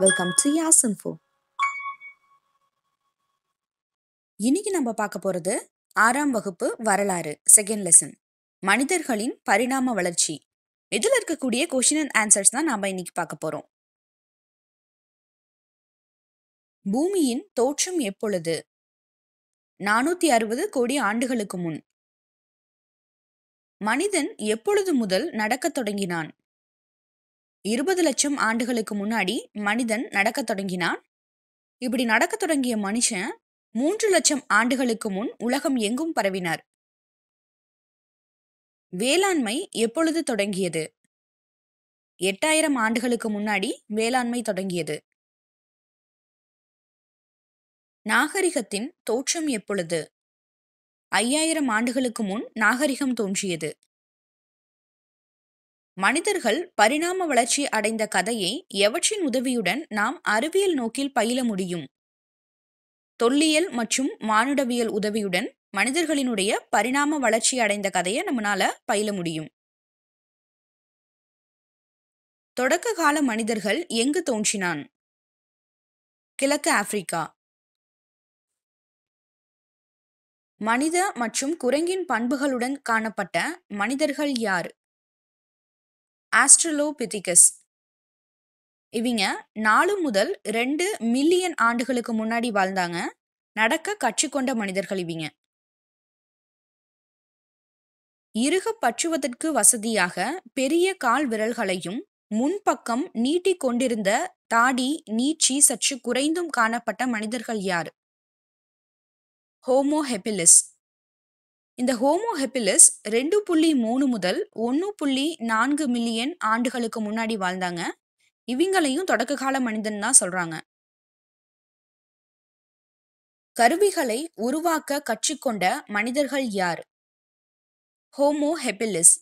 welcome to யாஸ் info இன்னைக்கு நம்ம பார்க்க போறது ஆறாம் வகுப்பு வரலாறு செகண்ட் லெசன் மனிதர்களின் பரிணாம வளர்ச்சி இதில் இருக்கக்கூடிய கொஷின் அண்ட் ஆன்சர்ஸ் தான் நாம் இன்னைக்கு பார்க்க போகிறோம் பூமியின் தோற்றம் எப்பொழுது நானூத்தி அறுபது கோடி ஆண்டுகளுக்கு முன் மனிதன் எப்பொழுது முதல் நடக்கத் தொடங்கினான் இருபது லட்சம் ஆண்டுகளுக்கு முன்னாடி மனிதன் நடக்க தொடங்கினான் இப்படி நடக்க தொடங்கிய மனுஷன் மூன்று லட்சம் ஆண்டுகளுக்கு முன் உலகம் எங்கும் பரவினார் வேளாண்மை எப்பொழுது தொடங்கியது எட்டாயிரம் ஆண்டுகளுக்கு முன்னாடி வேளாண்மை தொடங்கியது நாகரிகத்தின் தோற்றம் எப்பொழுது ஐயாயிரம் ஆண்டுகளுக்கு முன் நாகரிகம் தோன்றியது மனிதர்கள் பரிணாம வளர்ச்சி அடைந்த கதையை எவற்றின் உதவியுடன் நாம் அறிவியல் நோக்கில் பயில முடியும் தொல்லியல் மற்றும் மானுடவியல் உதவியுடன் மனிதர்களினுடைய பரிணாம வளர்ச்சி அடைந்த கதையை நம்மளால பயில முடியும் தொடக்க கால மனிதர்கள் எங்கு தோன்றினான் கிழக்கு ஆப்பிரிக்கா மனித மற்றும் குரங்கின் பண்புகளுடன் காணப்பட்ட மனிதர்கள் யார் ஆஸ்ட்ரலோபிதிகஸ் இவங்க நாலு முதல் ரெண்டு மில்லியன் ஆண்டுகளுக்கு முன்னாடி வாழ்ந்தாங்க நடக்க கொண்ட மனிதர்கள் இவங்க இறுக பற்றுவதற்கு வசதியாக பெரிய கால் விரல்களையும் முன்பக்கம் நீட்டிக் கொண்டிருந்த தாடி நீச்சி சற்று குறைந்தும் காணப்பட்ட மனிதர்கள் யார் ஹோமோஹெபிலிஸ்ட் இந்த ஹோமோ ஹெப்பிலிஸ் ரெண்டு புள்ளி மூணு முதல் ஒன்று புள்ளி நான்கு மில்லியன் ஆண்டுகளுக்கு முன்னாடி வாழ்ந்தாங்க இவங்களையும் தொடக்க கால மனிதன் தான் சொல்றாங்க கருவிகளை உருவாக்க கொண்ட மனிதர்கள் யார் ஹோமோ ஹெப்பிலிஸ்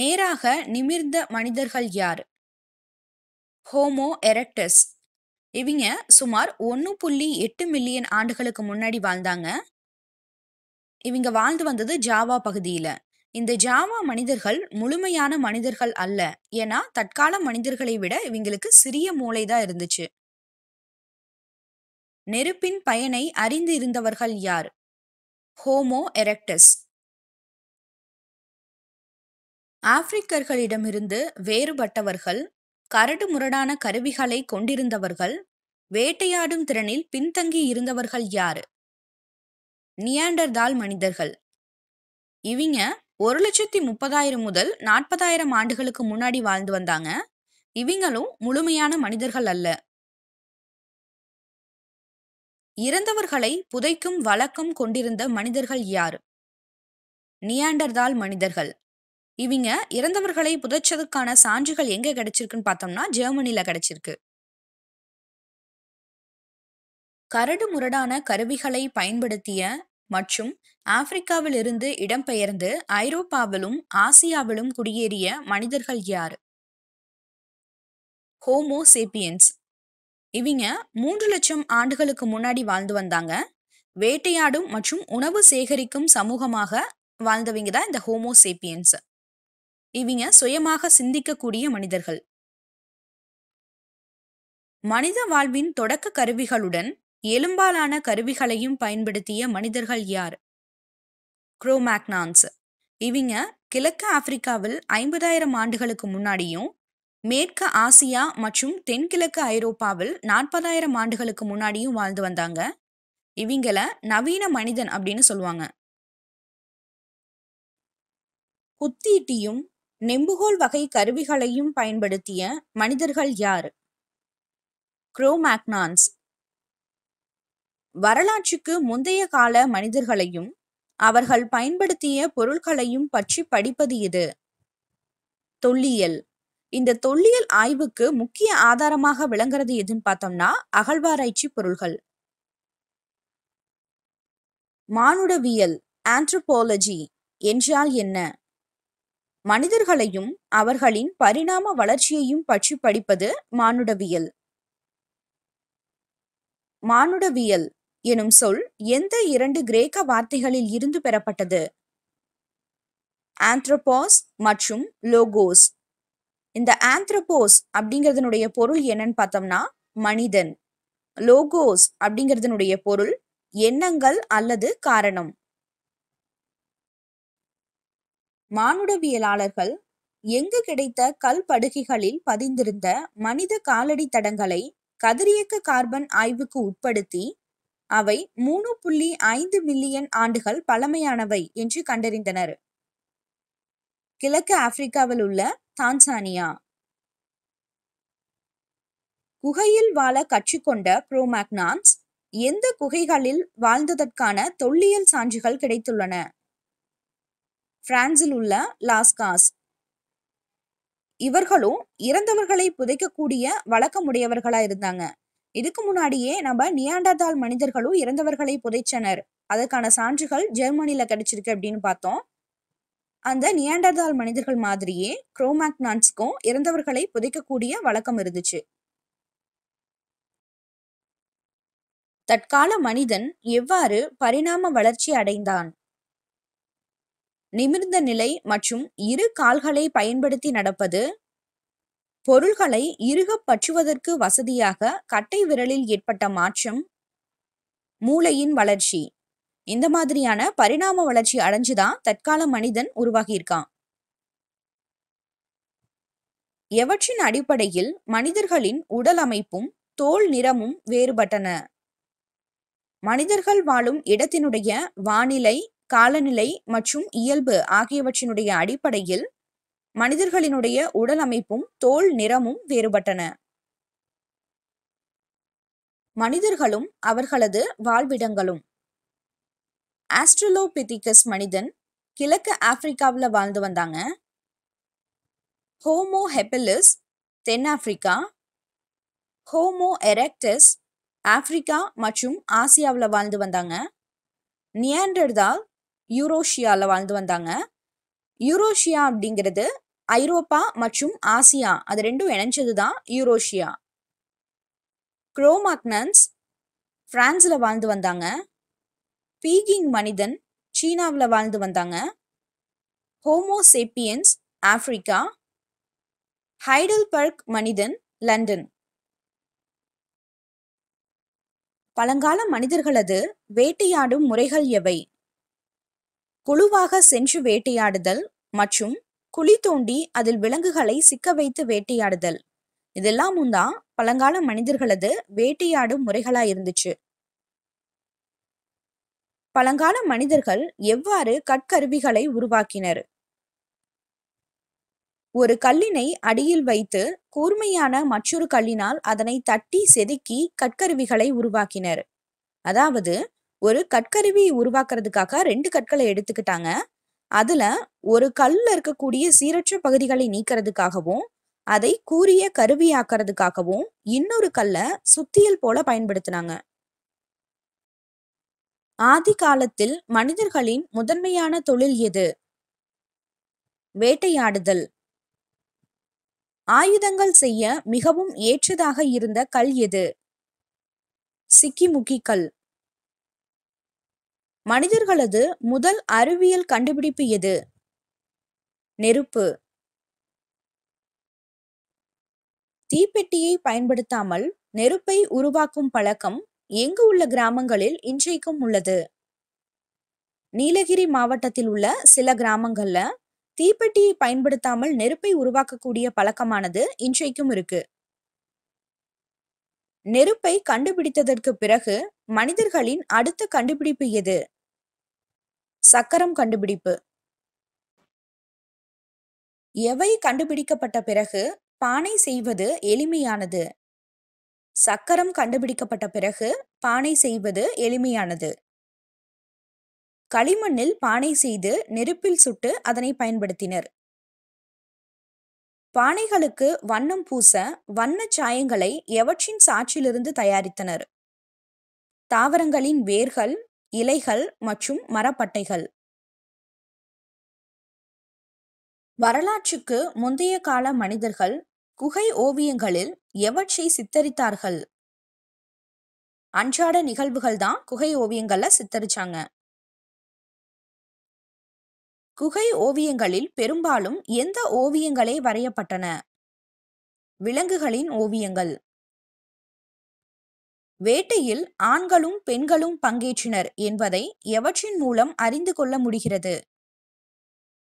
நேராக நிமிர்ந்த மனிதர்கள் யார் ஹோமோ எரக்டஸ் இவங்க சுமார் ஒன்று புள்ளி எட்டு மில்லியன் ஆண்டுகளுக்கு முன்னாடி வாழ்ந்தாங்க இவங்க வாழ்ந்து வந்தது ஜாவா பகுதியில இந்த ஜாவா மனிதர்கள் முழுமையான மனிதர்கள் அல்ல ஏன்னா தற்கால மனிதர்களை விட இவங்களுக்கு சிறிய மூளை தான் இருந்துச்சு நெருப்பின் பயனை அறிந்து இருந்தவர்கள் யார் ஹோமோ எரக்டஸ் ஆப்பிரிக்கர்களிடமிருந்து வேறுபட்டவர்கள் கரடு முரடான கருவிகளை கொண்டிருந்தவர்கள் வேட்டையாடும் திறனில் பின்தங்கி இருந்தவர்கள் யார் நியாண்டர்தால் மனிதர்கள் இவங்க ஒரு லட்சத்தி முப்பதாயிரம் முதல் நாற்பதாயிரம் ஆண்டுகளுக்கு முன்னாடி வாழ்ந்து வந்தாங்க இவங்களும் முழுமையான மனிதர்கள் அல்ல இறந்தவர்களை புதைக்கும் வழக்கம் கொண்டிருந்த மனிதர்கள் யார் நியாண்டர்தால் மனிதர்கள் இவங்க இறந்தவர்களை புதைச்சதுக்கான சான்றுகள் எங்க கிடைச்சிருக்குன்னு பார்த்தோம்னா ஜெர்மனில கிடைச்சிருக்கு கரடு முரடான கருவிகளை பயன்படுத்திய மற்றும் ஆப்பிரிக்காவிலிருந்து இடம்பெயர்ந்து ஐரோப்பாவிலும் ஆசியாவிலும் குடியேறிய மனிதர்கள் யார் ஹோமோ சேப்பியன்ஸ் இவங்க மூன்று லட்சம் ஆண்டுகளுக்கு முன்னாடி வாழ்ந்து வந்தாங்க வேட்டையாடும் மற்றும் உணவு சேகரிக்கும் சமூகமாக வாழ்ந்தவங்க தான் இந்த ஹோமோ சேப்பியன்ஸ் இவங்க சுயமாக சிந்திக்கக்கூடிய மனிதர்கள் மனித வாழ்வின் தொடக்க கருவிகளுடன் எலும்பாலான கருவிகளையும் பயன்படுத்திய மனிதர்கள் யார் குரோமேக்னான்ஸ் இவங்க கிழக்கு ஆப்பிரிக்காவில் ஐம்பதாயிரம் ஆண்டுகளுக்கு முன்னாடியும் மேற்கு ஆசியா மற்றும் தென்கிழக்கு ஐரோப்பாவில் நாற்பதாயிரம் ஆண்டுகளுக்கு முன்னாடியும் வாழ்ந்து வந்தாங்க இவங்கள நவீன மனிதன் அப்படின்னு சொல்லுவாங்க குத்தீட்டியும் நெம்புகோல் வகை கருவிகளையும் பயன்படுத்திய மனிதர்கள் யார் குரோமேக்னான்ஸ் வரலாற்றுக்கு முந்தைய கால மனிதர்களையும் அவர்கள் பயன்படுத்திய பொருள்களையும் பற்றி படிப்பது இது தொல்லியல் இந்த தொல்லியல் ஆய்வுக்கு முக்கிய ஆதாரமாக விளங்குறது எதுன்னு பார்த்தோம்னா அகழ்வாராய்ச்சி பொருள்கள் மானுடவியல் ஆண்ட்ரோபாலஜி என்றால் என்ன மனிதர்களையும் அவர்களின் பரிணாம வளர்ச்சியையும் பற்றி படிப்பது மானுடவியல் மானுடவியல் எனும் சொல் எந்த இரண்டு கிரேக்க வார்த்தைகளில் இருந்து பெறப்பட்டது ஆந்த்ரோபோஸ் மற்றும் லோகோஸ் இந்த ஆந்த்ரோபோஸ் அப்படிங்கிறதுனுடைய பொருள் என்னன்னு பார்த்தோம்னா மனிதன் லோகோஸ் அப்படிங்கிறதுனுடைய பொருள் எண்ணங்கள் அல்லது காரணம் மானுடவியலாளர்கள் எங்கு கிடைத்த கல் படுகைகளில் பதிந்திருந்த மனித காலடி தடங்களை கதிரியக்க கார்பன் ஆய்வுக்கு உட்படுத்தி அவை மூணு புள்ளி ஐந்து மில்லியன் ஆண்டுகள் பழமையானவை என்று கண்டறிந்தனர் கிழக்கு ஆப்பிரிக்காவில் உள்ள தான்சானியா குகையில் வாழ கற்றுக்கொண்ட புரோமேக்னான்ஸ் எந்த குகைகளில் வாழ்ந்ததற்கான தொல்லியல் சான்றுகள் கிடைத்துள்ளன பிரான்சில் உள்ள லாஸ்காஸ் இவர்களும் இறந்தவர்களை புதைக்கக்கூடிய வழக்கமுடையவர்களா இருந்தாங்க இதுக்கு முன்னாடியே நம்ம நியாண்டதால் மனிதர்களும் இறந்தவர்களை புதைச்சனர் அதற்கான சான்றுகள் ஜெர்மனியில கிடைச்சிருக்கு அப்படின்னு பார்த்தோம் அந்த நியாண்டதால் மனிதர்கள் மாதிரியே குரோமாக்னான்ஸ்க்கும் இறந்தவர்களை புதைக்கக்கூடிய வழக்கம் இருந்துச்சு தற்கால மனிதன் எவ்வாறு பரிணாம வளர்ச்சி அடைந்தான் நிமிர்ந்த நிலை மற்றும் இரு கால்களை பயன்படுத்தி நடப்பது பொருள்களை இறுகப் பற்றுவதற்கு வசதியாக கட்டை விரலில் ஏற்பட்ட மாற்றம் மூளையின் வளர்ச்சி இந்த மாதிரியான பரிணாம வளர்ச்சி அடைஞ்சுதான் தற்கால மனிதன் உருவாகியிருக்கான் எவற்றின் அடிப்படையில் மனிதர்களின் உடல் அமைப்பும் தோல் நிறமும் வேறுபட்டன மனிதர்கள் வாழும் இடத்தினுடைய வானிலை காலநிலை மற்றும் இயல்பு ஆகியவற்றினுடைய அடிப்படையில் மனிதர்களினுடைய உடல் அமைப்பும் தோல் நிறமும் வேறுபட்டன மனிதர்களும் அவர்களது வாழ்விடங்களும் ஆஸ்ட்ரலோபெதிகஸ் மனிதன் கிழக்கு ஆப்பிரிக்காவில் வாழ்ந்து வந்தாங்க ஹோமோ ஹெப்பிலிஸ் தென்னாப்பிரிக்கா ஹோமோ எரெக்டஸ் ஆப்பிரிக்கா மற்றும் ஆசியாவில் வாழ்ந்து வந்தாங்க நியாண்டர்தால் யூரோஷியாவில் வாழ்ந்து வந்தாங்க யூரோஷியா அப்படிங்கிறது ஐரோப்பா மற்றும் ஆசியா அது ரெண்டும் இணைஞ்சது தான் யூரோஷியா குரோமாக்னன்ஸ் பிரான்ஸில் வாழ்ந்து வந்தாங்க பீகிங் மனிதன் சீனாவில் வாழ்ந்து வந்தாங்க ஹோமோசேப்பியன்ஸ் ஆப்ரிக்கா ஹைடல் பர்க் மனிதன் லண்டன் பழங்கால மனிதர்களது வேட்டையாடும் முறைகள் எவை குழுவாக சென்று வேட்டையாடுதல் மற்றும் குழி தோண்டி அதில் விலங்குகளை சிக்க வைத்து வேட்டையாடுதல் இதெல்லாமும் தான் பழங்கால மனிதர்களது வேட்டையாடும் முறைகளா இருந்துச்சு பழங்கால மனிதர்கள் எவ்வாறு கற்கருவிகளை உருவாக்கினர் ஒரு கல்லினை அடியில் வைத்து கூர்மையான மற்றொரு கல்லினால் அதனை தட்டி செதுக்கி கற்கருவிகளை உருவாக்கினர் அதாவது ஒரு கற்கருவி உருவாக்குறதுக்காக ரெண்டு கற்களை எடுத்துக்கிட்டாங்க அதுல ஒரு கல்ல இருக்கக்கூடிய சீரற்ற பகுதிகளை நீக்கிறதுக்காகவும் அதை கூறிய கருவியாக்குறதுக்காகவும் இன்னொரு கல்லை சுத்தியல் போல பயன்படுத்தினாங்க ஆதி காலத்தில் மனிதர்களின் முதன்மையான தொழில் எது வேட்டையாடுதல் ஆயுதங்கள் செய்ய மிகவும் ஏற்றதாக இருந்த கல் எது சிக்கிமுக்கி கல் மனிதர்களது முதல் அறிவியல் கண்டுபிடிப்பு எது நெருப்பு தீப்பெட்டியை பயன்படுத்தாமல் நெருப்பை உருவாக்கும் பழக்கம் எங்கு உள்ள கிராமங்களில் இன்றைக்கும் உள்ளது நீலகிரி மாவட்டத்தில் உள்ள சில கிராமங்கள்ல தீப்பெட்டியை பயன்படுத்தாமல் நெருப்பை உருவாக்கக்கூடிய பழக்கமானது இன்றைக்கும் இருக்கு நெருப்பை கண்டுபிடித்ததற்கு பிறகு மனிதர்களின் அடுத்த கண்டுபிடிப்பு எது சக்கரம் கண்டுபிடிப்பு எவை கண்டுபிடிக்கப்பட்ட பிறகு பானை செய்வது எளிமையானது சக்கரம் கண்டுபிடிக்கப்பட்ட பிறகு பானை செய்வது எளிமையானது களிமண்ணில் பானை செய்து நெருப்பில் சுட்டு அதனை பயன்படுத்தினர் பானைகளுக்கு வண்ணம் பூச வண்ண சாயங்களை எவற்றின் சாற்றிலிருந்து தயாரித்தனர் தாவரங்களின் வேர்கள் இலைகள் மற்றும் மரப்பட்டைகள் வரலாற்றுக்கு முந்தைய கால மனிதர்கள் குகை ஓவியங்களில் எவற்றை சித்தரித்தார்கள் அன்றாட நிகழ்வுகள் தான் குகை ஓவியங்கள்ல சித்தரிச்சாங்க குகை ஓவியங்களில் பெரும்பாலும் எந்த ஓவியங்களே வரையப்பட்டன விலங்குகளின் ஓவியங்கள் வேட்டையில் ஆண்களும் பெண்களும் பங்கேற்றினர் என்பதை எவற்றின் மூலம் அறிந்து கொள்ள முடிகிறது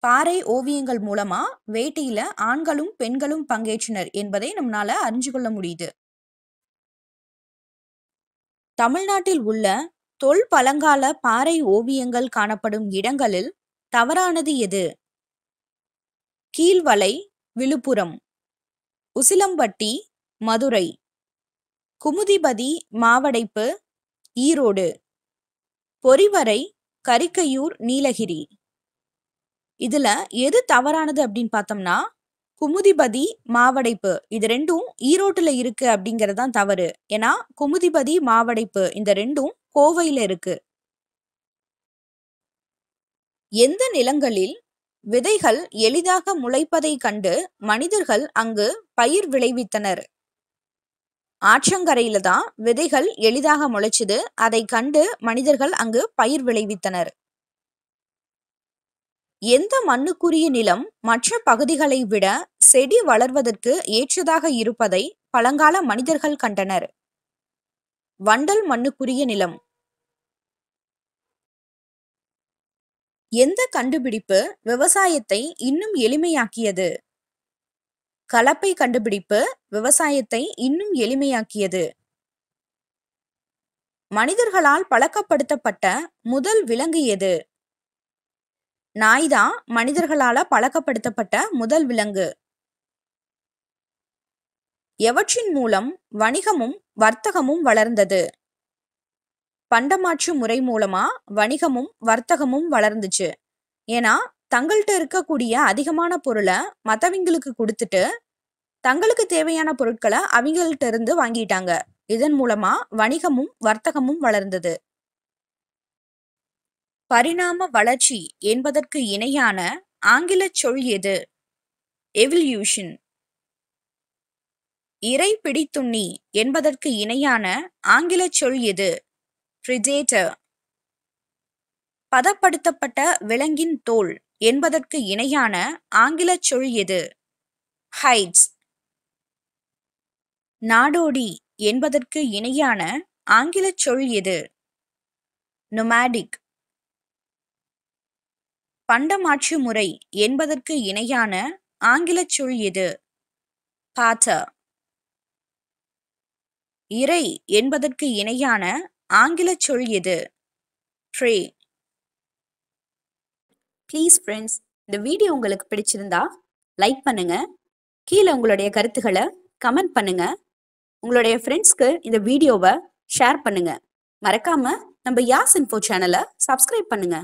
பாறை ஓவியங்கள் மூலமா வேட்டையில ஆண்களும் பெண்களும் பங்கேற்றினர் என்பதை நம்மளால அறிஞ்சு கொள்ள முடியுது தமிழ்நாட்டில் உள்ள தொல் பழங்கால பாறை ஓவியங்கள் காணப்படும் இடங்களில் தவறானது எது கீழ்வலை விழுப்புரம் உசிலம்பட்டி மதுரை குமுதிபதி மாவடைப்பு ஈரோடு பொறிவரை கரிக்கையூர் நீலகிரி இதுல எது தவறானது அப்படின்னு பார்த்தோம்னா குமுதிபதி மாவடைப்பு இது ரெண்டும் ஈரோட்டுல இருக்கு அப்படிங்கிறது தான் தவறு ஏன்னா குமுதிபதி மாவடைப்பு இந்த ரெண்டும் கோவையில இருக்கு எந்த நிலங்களில் விதைகள் எளிதாக முளைப்பதை கண்டு மனிதர்கள் அங்கு பயிர் விளைவித்தனர் ஆற்றங்கரையில தான் விதைகள் எளிதாக முளைச்சுது அதை கண்டு மனிதர்கள் அங்கு பயிர் விளைவித்தனர் எந்த மண்ணுக்குரிய நிலம் மற்ற பகுதிகளை விட செடி வளர்வதற்கு ஏற்றதாக இருப்பதை பழங்கால மனிதர்கள் கண்டனர் வண்டல் மண்ணுக்குரிய நிலம் எந்த கண்டுபிடிப்பு விவசாயத்தை இன்னும் எளிமையாக்கியது கலப்பை கண்டுபிடிப்பு விவசாயத்தை இன்னும் எளிமையாக்கியது மனிதர்களால் பழக்கப்படுத்தப்பட்ட முதல் விலங்கு எது நாய்தான் மனிதர்களால பழக்கப்படுத்தப்பட்ட முதல் விலங்கு எவற்றின் மூலம் வணிகமும் வர்த்தகமும் வளர்ந்தது பண்டமாற்று முறை மூலமா வணிகமும் வர்த்தகமும் வளர்ந்துச்சு ஏன்னா தங்கள்கிட்ட இருக்கக்கூடிய அதிகமான பொருளை மற்றவங்களுக்கு கொடுத்துட்டு தங்களுக்கு தேவையான பொருட்களை அவங்கள்ட்ட இருந்து வாங்கிட்டாங்க இதன் மூலமா வணிகமும் வர்த்தகமும் வளர்ந்தது பரிணாம வளர்ச்சி என்பதற்கு இணையான ஆங்கில சொல் எது எவல்யூஷன் இறை பிடித்துண்ணி என்பதற்கு இணையான ஆங்கில சொல் எது பிரிஜேட்டர் பதப்படுத்தப்பட்ட விலங்கின் தோல் என்பதற்கு இணையான ஆங்கிலச் சொல் எது ஹைட்ஸ் நாடோடி என்பதற்கு இணையான ஆங்கிலச் சொல் எது நொமாடிக் பண்டமாட்சி முறை என்பதற்கு இணையான ஆங்கிலச் சொல் எது பாத்த இறை என்பதற்கு இணையான ஆங்கிலச் சொல் எது ட்ரே ப்ளீஸ் ஃப்ரெண்ட்ஸ் இந்த வீடியோ உங்களுக்கு பிடிச்சிருந்தா லைக் பண்ணுங்க கீழே உங்களுடைய கருத்துக்களை கமெண்ட் பண்ணுங்க உங்களுடைய ஃப்ரெண்ட்ஸ்க்கு இந்த வீடியோவை ஷேர் பண்ணுங்க மறக்காம நம்ம யாஸ் இன்ஃபோ சேனலை சப்ஸ்கிரைப் பண்ணுங்க